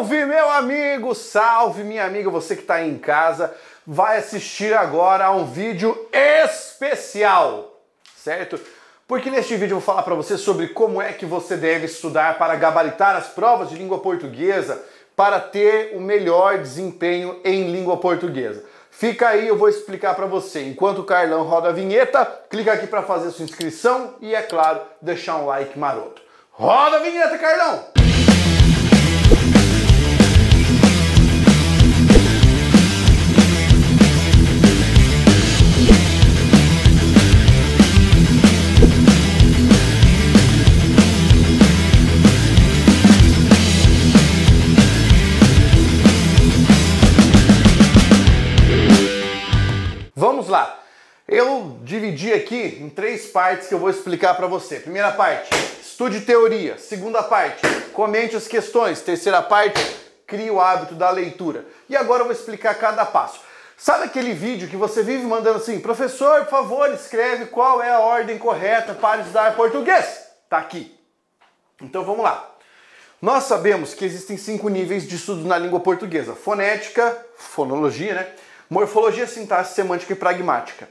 Salve, meu amigo! Salve, minha amiga! Você que está aí em casa vai assistir agora a um vídeo especial, certo? Porque neste vídeo eu vou falar para você sobre como é que você deve estudar para gabaritar as provas de língua portuguesa para ter o melhor desempenho em língua portuguesa. Fica aí, eu vou explicar para você. Enquanto o Carlão roda a vinheta, clica aqui para fazer sua inscrição e, é claro, deixar um like maroto. Roda a vinheta, Carlão! Eu dividi aqui em três partes que eu vou explicar para você. Primeira parte, estude teoria. Segunda parte, comente as questões. Terceira parte, crie o hábito da leitura. E agora eu vou explicar cada passo. Sabe aquele vídeo que você vive mandando assim, professor, por favor, escreve qual é a ordem correta para estudar português? Tá aqui. Então vamos lá. Nós sabemos que existem cinco níveis de estudo na língua portuguesa: fonética, fonologia, né? Morfologia, sintaxe, semântica e pragmática.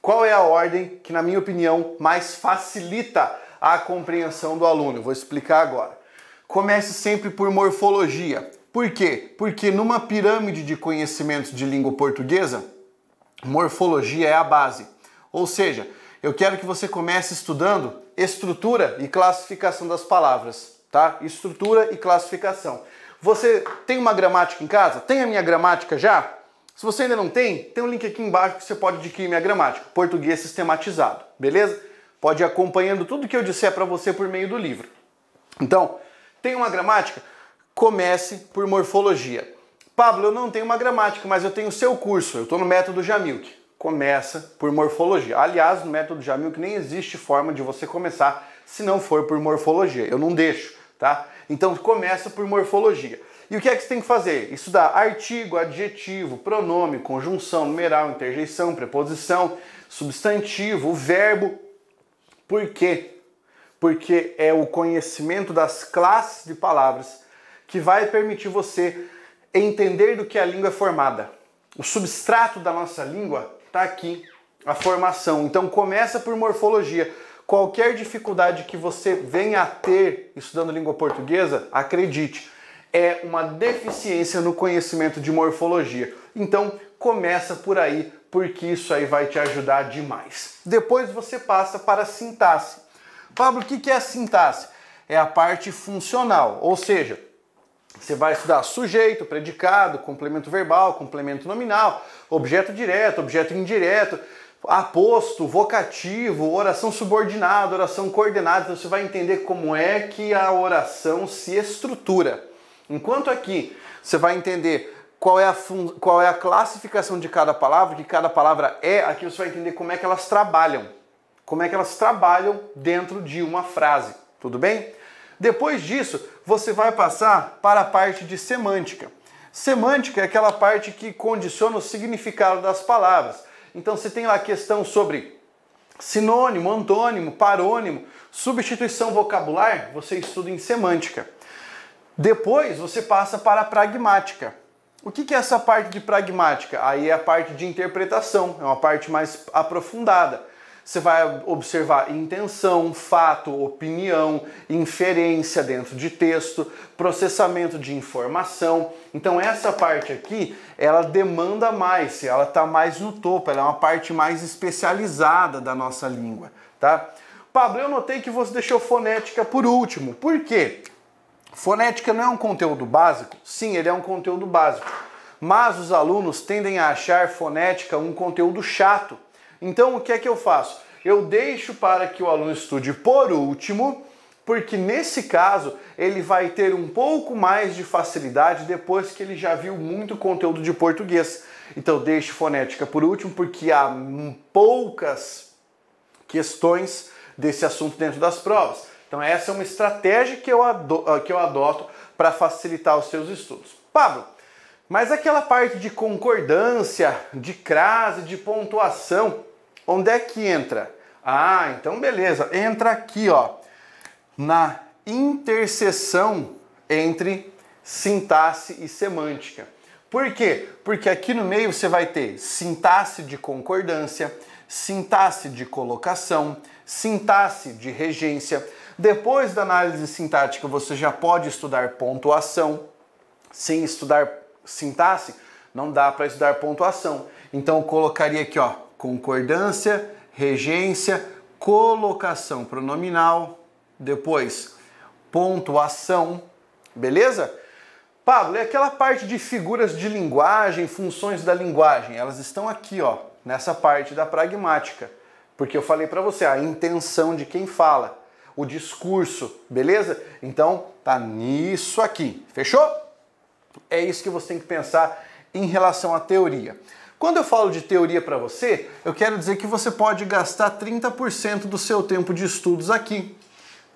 Qual é a ordem que, na minha opinião, mais facilita a compreensão do aluno? Vou explicar agora. Comece sempre por morfologia. Por quê? Porque numa pirâmide de conhecimentos de língua portuguesa, morfologia é a base. Ou seja, eu quero que você comece estudando estrutura e classificação das palavras, tá? Estrutura e classificação. Você tem uma gramática em casa? Tem a minha gramática já? Se você ainda não tem, tem um link aqui embaixo que você pode adquirir minha gramática, Português Sistematizado, beleza? Pode ir acompanhando tudo que eu disser para você por meio do livro. Então, tem uma gramática? Comece por morfologia. Pablo, eu não tenho uma gramática, mas eu tenho o seu curso, eu estou no método Jamilk. Começa por morfologia. Aliás, no método Jamilk nem existe forma de você começar se não for por morfologia. Eu não deixo, tá? Então começa por morfologia. E o que é que você tem que fazer? Estudar artigo, adjetivo, pronome, conjunção, numeral, interjeição, preposição, substantivo, verbo. Por quê? Porque é o conhecimento das classes de palavras que vai permitir você entender do que a língua é formada. O substrato da nossa língua está aqui, a formação. Então começa por morfologia. Qualquer dificuldade que você venha a ter estudando língua portuguesa, acredite, é uma deficiência no conhecimento de morfologia. Então, começa por aí, porque isso aí vai te ajudar demais. Depois você passa para a sintaxe. Pablo, o que é a sintaxe? É a parte funcional, ou seja, você vai estudar sujeito, predicado, complemento verbal, complemento nominal, objeto direto, objeto indireto, aposto, vocativo, oração subordinada, oração coordenada. Então você vai entender como é que a oração se estrutura. Enquanto aqui você vai entender qual é, a qual é a classificação de cada palavra, que cada palavra é, aqui você vai entender como é que elas trabalham. Como é que elas trabalham dentro de uma frase. Tudo bem? Depois disso, você vai passar para a parte de semântica. Semântica é aquela parte que condiciona o significado das palavras. Então você tem lá a questão sobre sinônimo, antônimo, parônimo, substituição vocabular, você estuda em semântica. Depois você passa para a pragmática. O que é essa parte de pragmática? Aí é a parte de interpretação, é uma parte mais aprofundada. Você vai observar intenção, fato, opinião, inferência dentro de texto, processamento de informação. Então essa parte aqui, ela demanda mais, ela está mais no topo, ela é uma parte mais especializada da nossa língua, tá? Pablo, eu notei que você deixou fonética por último. Por quê? Fonética não é um conteúdo básico? Sim, ele é um conteúdo básico. Mas os alunos tendem a achar fonética um conteúdo chato. Então o que é que eu faço? Eu deixo para que o aluno estude por último, porque nesse caso ele vai ter um pouco mais de facilidade depois que ele já viu muito conteúdo de português. Então deixe fonética por último, porque há poucas questões desse assunto dentro das provas. Então essa é uma estratégia que eu, ado ah, que eu adoto para facilitar os seus estudos. Pablo, mas aquela parte de concordância, de crase, de pontuação, onde é que entra? Ah, então beleza, entra aqui ó, na interseção entre sintaxe e semântica. Por quê? Porque aqui no meio você vai ter sintaxe de concordância, sintaxe de colocação, sintaxe de regência, depois da análise sintática, você já pode estudar pontuação. Sem estudar sintaxe, não dá para estudar pontuação. Então eu colocaria aqui, ó, concordância, regência, colocação pronominal, depois pontuação, beleza? Pablo, é aquela parte de figuras de linguagem, funções da linguagem, elas estão aqui, ó, nessa parte da pragmática. Porque eu falei para você a intenção de quem fala o discurso, beleza? Então tá nisso aqui, fechou? É isso que você tem que pensar em relação à teoria. Quando eu falo de teoria para você, eu quero dizer que você pode gastar 30% do seu tempo de estudos aqui.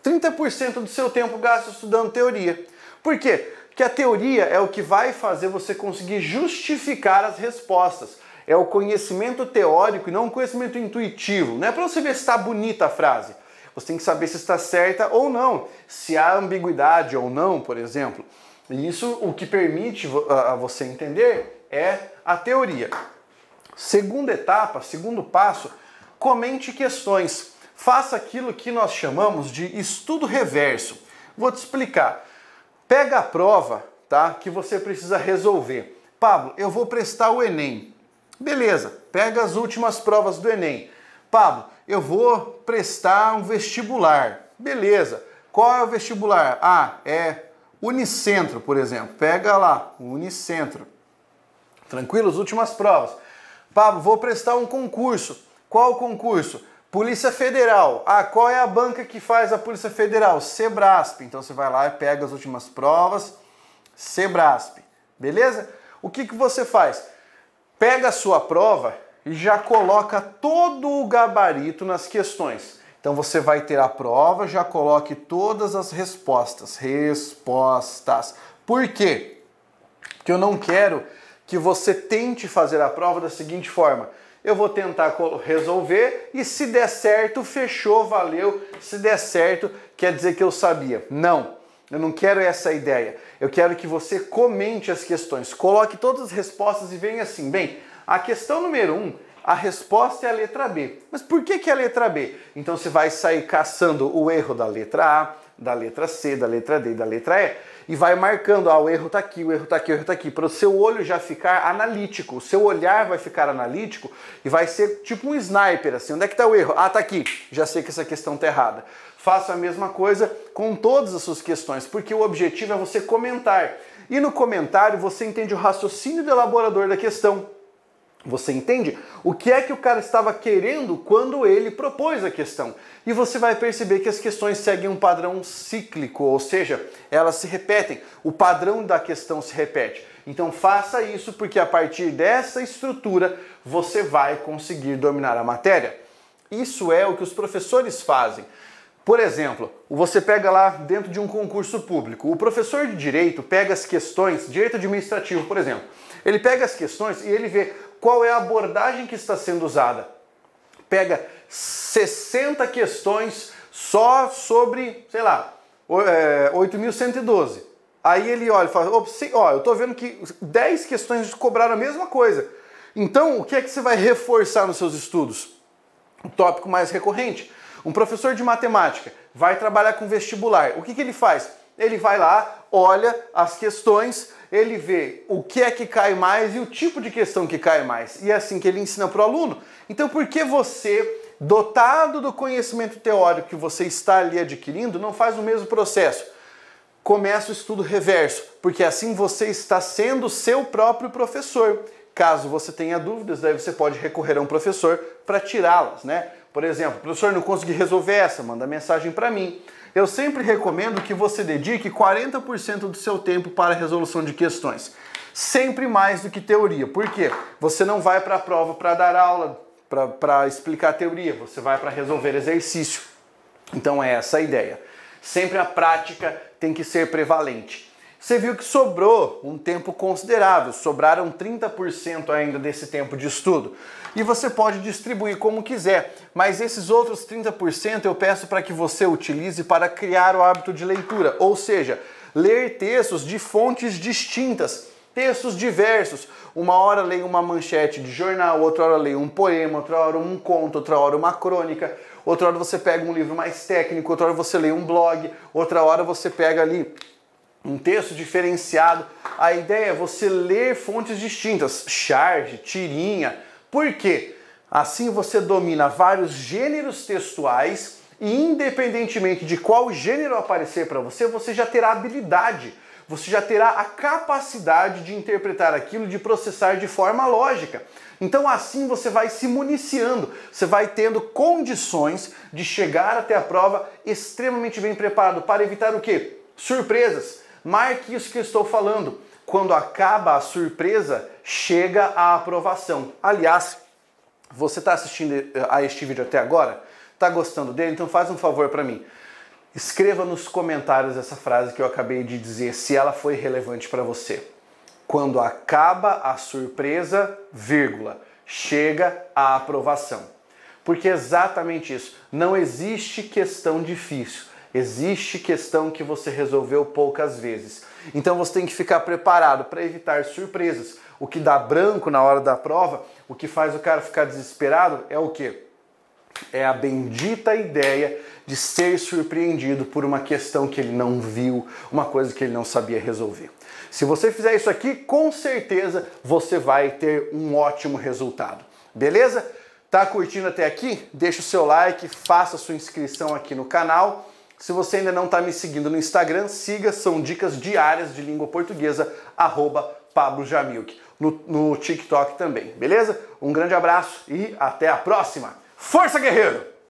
30% do seu tempo gasta estudando teoria. Por quê? Porque a teoria é o que vai fazer você conseguir justificar as respostas. É o conhecimento teórico e não o conhecimento intuitivo. Não é para você ver se está bonita a frase. Você tem que saber se está certa ou não, se há ambiguidade ou não, por exemplo. E isso o que permite a você entender é a teoria. Segunda etapa, segundo passo, comente questões. Faça aquilo que nós chamamos de estudo reverso. Vou te explicar. Pega a prova, tá? Que você precisa resolver. Pablo, eu vou prestar o ENEM. Beleza. Pega as últimas provas do ENEM. Pablo, eu vou prestar um vestibular. Beleza. Qual é o vestibular? Ah, é Unicentro, por exemplo. Pega lá, Unicentro. Tranquilo? As últimas provas. Pablo, vou prestar um concurso. Qual o concurso? Polícia Federal. Ah, qual é a banca que faz a Polícia Federal? Sebrasp. Então você vai lá e pega as últimas provas. Sebrasp. Beleza? O que, que você faz? Pega a sua prova já coloca todo o gabarito nas questões. Então você vai ter a prova, já coloque todas as respostas. Respostas. Por quê? Porque eu não quero que você tente fazer a prova da seguinte forma. Eu vou tentar resolver e se der certo, fechou, valeu. Se der certo, quer dizer que eu sabia. Não. Eu não quero essa ideia. Eu quero que você comente as questões, coloque todas as respostas e venha assim. Bem, a questão número um, a resposta é a letra B. Mas por que, que é a letra B? Então você vai sair caçando o erro da letra A, da letra C, da letra D, da letra E e vai marcando, ah, o erro tá aqui, o erro tá aqui, o erro tá aqui, para o seu olho já ficar analítico, o seu olhar vai ficar analítico e vai ser tipo um sniper, assim, onde é que tá o erro? Ah, tá aqui, já sei que essa questão tá errada. Faça a mesma coisa com todas as suas questões, porque o objetivo é você comentar. E no comentário você entende o raciocínio do elaborador da questão. Você entende o que é que o cara estava querendo quando ele propôs a questão? E você vai perceber que as questões seguem um padrão cíclico, ou seja, elas se repetem, o padrão da questão se repete. Então faça isso porque a partir dessa estrutura você vai conseguir dominar a matéria. Isso é o que os professores fazem. Por exemplo, você pega lá dentro de um concurso público, o professor de direito pega as questões, direito administrativo, por exemplo. Ele pega as questões e ele vê qual é a abordagem que está sendo usada. Pega 60 questões só sobre, sei lá, 8.112. É, Aí ele olha e fala, ó, eu estou vendo que 10 questões cobraram a mesma coisa. Então, o que é que você vai reforçar nos seus estudos? O tópico mais recorrente. Um professor de matemática vai trabalhar com vestibular. O que, que ele faz? Ele vai lá, olha as questões, ele vê o que é que cai mais e o tipo de questão que cai mais. E é assim que ele ensina para o aluno. Então, por que você, dotado do conhecimento teórico que você está ali adquirindo, não faz o mesmo processo? Começa o estudo reverso, porque assim você está sendo seu próprio professor. Caso você tenha dúvidas, daí você pode recorrer a um professor para tirá-las, né? Por exemplo, professor, não consegui resolver essa, manda mensagem para mim. Eu sempre recomendo que você dedique 40% do seu tempo para a resolução de questões. Sempre mais do que teoria. Por quê? Você não vai para a prova para dar aula, para explicar teoria, você vai para resolver exercício. Então é essa a ideia. Sempre a prática tem que ser prevalente. Você viu que sobrou um tempo considerável, sobraram 30% ainda desse tempo de estudo. E você pode distribuir como quiser, mas esses outros 30% eu peço para que você utilize para criar o hábito de leitura, ou seja, ler textos de fontes distintas textos diversos. Uma hora leio uma manchete de jornal, outra hora leio um poema, outra hora um conto, outra hora uma crônica, outra hora você pega um livro mais técnico, outra hora você lê um blog, outra hora você pega ali um texto diferenciado. A ideia é você ler fontes distintas, charge, tirinha. Por quê? Assim você domina vários gêneros textuais e independentemente de qual gênero aparecer para você, você já terá habilidade, você já terá a capacidade de interpretar aquilo, de processar de forma lógica. Então assim você vai se municiando, você vai tendo condições de chegar até a prova extremamente bem preparado para evitar o quê? Surpresas Marque isso que eu estou falando. Quando acaba a surpresa, chega a aprovação. Aliás, você está assistindo eh, a este vídeo até agora? Está gostando dele? Então faz um favor para mim. Escreva nos comentários essa frase que eu acabei de dizer, se ela foi relevante para você. Quando acaba a surpresa, vírgula, chega a aprovação. Porque é exatamente isso. Não existe questão difícil. Existe questão que você resolveu poucas vezes. Então você tem que ficar preparado para evitar surpresas. O que dá branco na hora da prova, o que faz o cara ficar desesperado é o quê? É a bendita ideia de ser surpreendido por uma questão que ele não viu, uma coisa que ele não sabia resolver. Se você fizer isso aqui, com certeza você vai ter um ótimo resultado. Beleza? Tá curtindo até aqui? Deixa o seu like, faça sua inscrição aqui no canal se você ainda não está me seguindo no Instagram, siga, são dicas diárias de língua portuguesa, arroba Pablo Jamilk, no, no TikTok também, beleza? Um grande abraço e até a próxima! Força, guerreiro!